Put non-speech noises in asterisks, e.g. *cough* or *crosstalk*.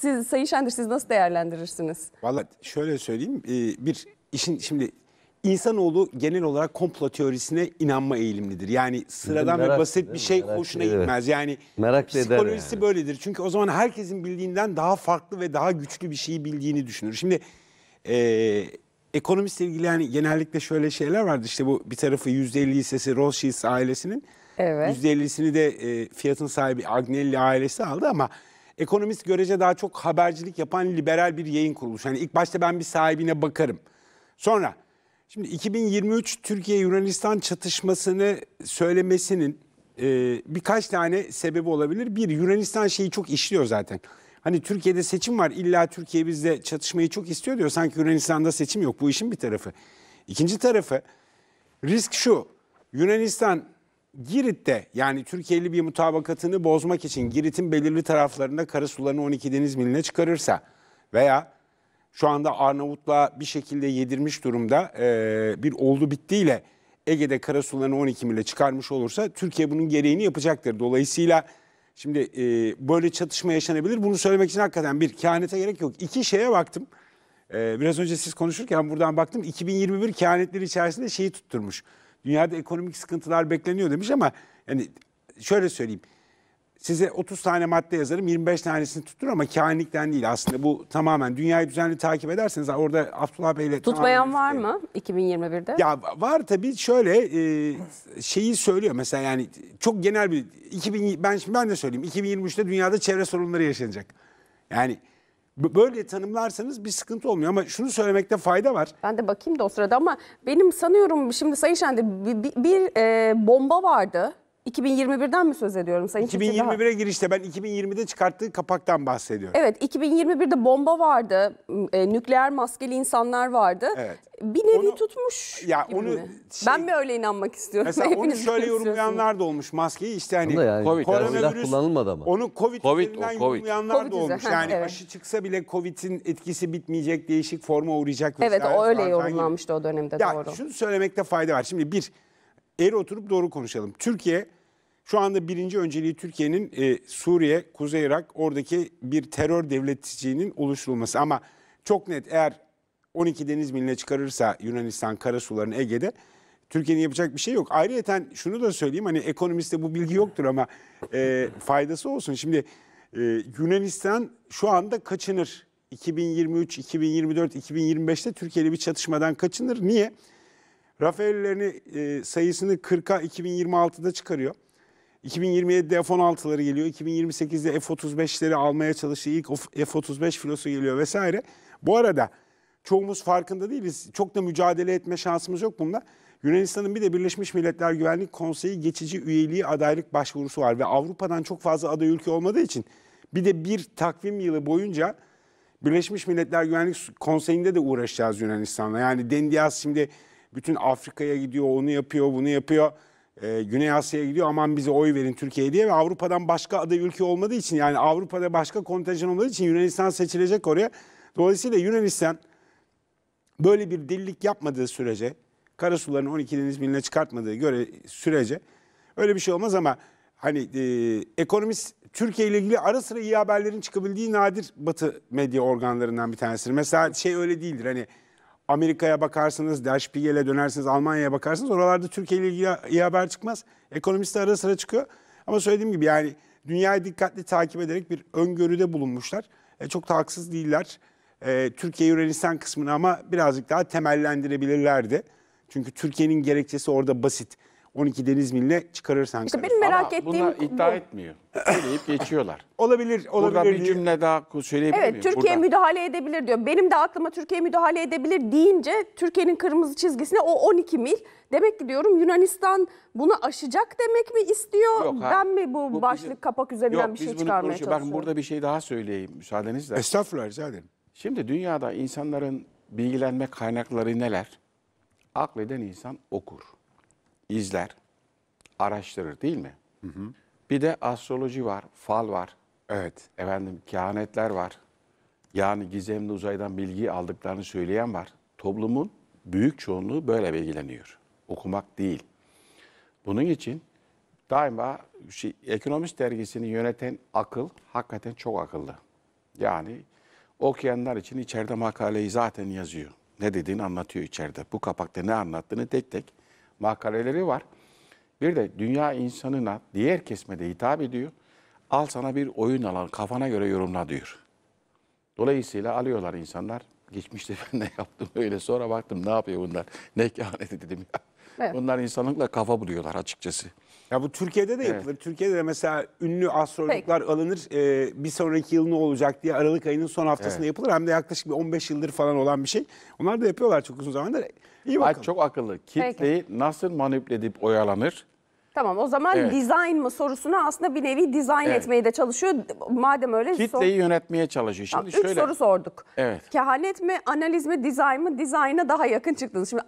Siz Sayın Şendir siz nasıl değerlendirirsiniz? Valla şöyle söyleyeyim. E, bir işin şimdi İnsanoğlu genel olarak komplo teorisine inanma eğilimlidir. Yani sıradan merak, ve basit bir şey merak hoşuna eder. gitmez. Yani merak psikolojisi yani. böyledir. Çünkü o zaman herkesin bildiğinden daha farklı ve daha güçlü bir şeyi bildiğini düşünür. Şimdi e, ekonomist ilgili yani genellikle şöyle şeyler vardı. İşte bu bir tarafı %50 hissesi Rothschild ailesinin. Evet. %50'sini de e, fiyatın sahibi Agnelli ailesi aldı ama ekonomist görece daha çok habercilik yapan liberal bir yayın kuruluşu. Yani ilk başta ben bir sahibine bakarım. Sonra şimdi 2023 Türkiye Yunanistan çatışmasını söylemesinin e, birkaç tane sebebi olabilir. Bir Yunanistan şeyi çok işliyor zaten. Hani Türkiye'de seçim var illa Türkiye bizde çatışmayı çok istiyor diyor. Sanki Yunanistan'da seçim yok bu işin bir tarafı. İkinci tarafı risk şu Yunanistan Girit'te yani Türkiye'li bir mutabakatını bozmak için Girit'in belirli taraflarında karasularını 12 deniz miline çıkarırsa veya şu anda Arnavutla bir şekilde yedirmiş durumda e, bir oldu bittiyle Ege'de karasularını 12 mile çıkarmış olursa Türkiye bunun gereğini yapacaktır. Dolayısıyla şimdi e, böyle çatışma yaşanabilir. Bunu söylemek için hakikaten bir kehanete gerek yok. İki şeye baktım. E, biraz önce siz konuşurken buradan baktım. 2021 kehanetleri içerisinde şeyi tutturmuş. Dünyada ekonomik sıkıntılar bekleniyor demiş ama yani şöyle söyleyeyim. Size 30 tane madde yazarım 25 tanesini tuttur ama kahinlikten değil aslında bu tamamen dünyayı düzenli takip ederseniz orada Abdullah Bey ile Tutmayan var şey- mı 2021'de? Ya var tabii şöyle e, şeyi söylüyor mesela yani çok genel bir 2000 ben ben de söyleyeyim 2023'te dünyada çevre sorunları yaşanacak. Yani Böyle tanımlarsanız bir sıkıntı olmuyor ama şunu söylemekte fayda var. Ben de bakayım da o sırada ama benim sanıyorum şimdi Sayın Şendi bir, bir, bir e, bomba vardı 2021'den mi söz ediyorum Sayın 2021'e girişte ben 2020'de çıkarttığı kapaktan bahsediyorum. Evet 2021'de bomba vardı, e, nükleer maskeli insanlar vardı. Evet. Bir nevi Onu- tutmuş. Ya gibi onu mi? şey- ben mi öyle inanmak istiyorum? Mesela onu şöyle yorumlayanlar da olmuş maskeyi işte hani Aslında yani Covid, yani kullanılmadı ama. Onu Covid, Covid, o üzerinden Covid. yorumlayanlar Covid da olmuş. ha, Yani evet. aşı çıksa bile Covid'in etkisi bitmeyecek, değişik forma uğrayacak. Evet o öyle yorumlanmıştı o dönemde Ya doğru. şunu söylemekte fayda var. Şimdi bir eğri oturup doğru konuşalım. Türkiye şu anda birinci önceliği Türkiye'nin e, Suriye, Kuzey Irak oradaki bir terör devletçiliğinin oluşturulması. Ama çok net eğer 12 deniz miline çıkarırsa Yunanistan karasularını Ege'de Türkiye'nin yapacak bir şey yok. Ayrıca şunu da söyleyeyim hani ekonomiste bu bilgi yoktur ama e, faydası olsun. Şimdi e, Yunanistan şu anda kaçınır. 2023, 2024, 2025'te Türkiye bir çatışmadan kaçınır. Niye? Rafael'lerini e, sayısını 40'a 2026'da çıkarıyor. 2027'de F-16'ları geliyor. 2028'de F-35'leri almaya çalışıyor. İlk F-35 filosu geliyor vesaire. Bu arada çoğumuz farkında değiliz. Çok da mücadele etme şansımız yok bunda. Yunanistan'ın bir de Birleşmiş Milletler Güvenlik Konseyi geçici üyeliği adaylık başvurusu var. Ve Avrupa'dan çok fazla aday ülke olmadığı için bir de bir takvim yılı boyunca Birleşmiş Milletler Güvenlik Konseyi'nde de uğraşacağız Yunanistan'la. Yani Dendias şimdi bütün Afrika'ya gidiyor, onu yapıyor, bunu yapıyor. Ee, Güney Asya'ya gidiyor aman bize oy verin Türkiye diye ve Avrupa'dan başka aday ülke olmadığı için yani Avrupa'da başka kontenjan olmadığı için Yunanistan seçilecek oraya. Dolayısıyla Yunanistan böyle bir dillik yapmadığı sürece karasuların 12 deniz miline çıkartmadığı göre sürece öyle bir şey olmaz ama hani e, ekonomist Türkiye ile ilgili ara sıra iyi haberlerin çıkabildiği nadir batı medya organlarından bir tanesidir. Mesela şey öyle değildir hani Amerika'ya bakarsınız, Der Spiegel'e dönersiniz, Almanya'ya bakarsınız. Oralarda Türkiye ile ilgili iyi haber çıkmaz. Ekonomistler ara sıra çıkıyor. Ama söylediğim gibi yani dünyayı dikkatli takip ederek bir öngörüde bulunmuşlar. E, çok da haksız değiller. E, Türkiye Yunanistan kısmını ama birazcık daha temellendirebilirlerdi. Çünkü Türkiye'nin gerekçesi orada basit. 12 deniz miline çıkarırsan. İşte benim merak Ama ettiğim bunlar iddia bu. etmiyor. Söyleyip geçiyorlar. Olabilir, *coughs* olabilir. Burada bir cümle daha söyleyebilir evet, miyim? Evet, Türkiye Burada. müdahale edebilir diyor. Benim de aklıma Türkiye müdahale edebilir deyince Türkiye'nin kırmızı çizgisine o 12 mil. Demek ki diyorum Yunanistan bunu aşacak demek mi istiyor? Yok, ben mi bu, bu başlık bizim, kapak üzerinden yok, bir şey çıkarmaya çalışıyorum? Ben burada bir şey daha söyleyeyim müsaadenizle. Estağfurullah rica ederim. Şimdi dünyada insanların bilgilenme kaynakları neler? Akleden insan okur izler, araştırır değil mi? Hı hı. Bir de astroloji var, fal var. Evet. Efendim kehanetler var. Yani gizemli uzaydan bilgi aldıklarını söyleyen var. Toplumun büyük çoğunluğu böyle bilgileniyor. Okumak değil. Bunun için daima şey, ekonomist dergisini yöneten akıl hakikaten çok akıllı. Yani okuyanlar için içeride makaleyi zaten yazıyor. Ne dediğini anlatıyor içeride. Bu kapakta ne anlattığını tek tek makaleleri var. Bir de dünya insanına diğer kesmede hitap ediyor. Al sana bir oyun alan kafana göre yorumla diyor. Dolayısıyla alıyorlar insanlar. Geçmişte *laughs* ben ne yaptım öyle sonra baktım ne yapıyor bunlar. Ne kehanet dedim ya. Evet. Bunlar insanlıkla kafa buluyorlar açıkçası. Ya bu Türkiye'de de yapılır. Evet. Türkiye'de de mesela ünlü astrologlar Peki. alınır. E, bir sonraki yıl ne olacak diye Aralık ayının son haftasında evet. yapılır. Hem de yaklaşık bir 15 yıldır falan olan bir şey. Onlar da yapıyorlar çok uzun zamandır. İyi bakalım. Ay, çok akıllı. Kitleyi Peki. nasıl manipüle edip oyalanır? Tamam o zaman evet. dizayn mı sorusuna aslında bir nevi dizayn evet. etmeye de çalışıyor. Madem öyle. Kitleyi sor... yönetmeye çalışıyor. Şimdi Aa, şöyle. soru sorduk. Evet. Kehanet mi, analiz mi, dizayn mı? Dizayna daha yakın çıktınız. Şimdi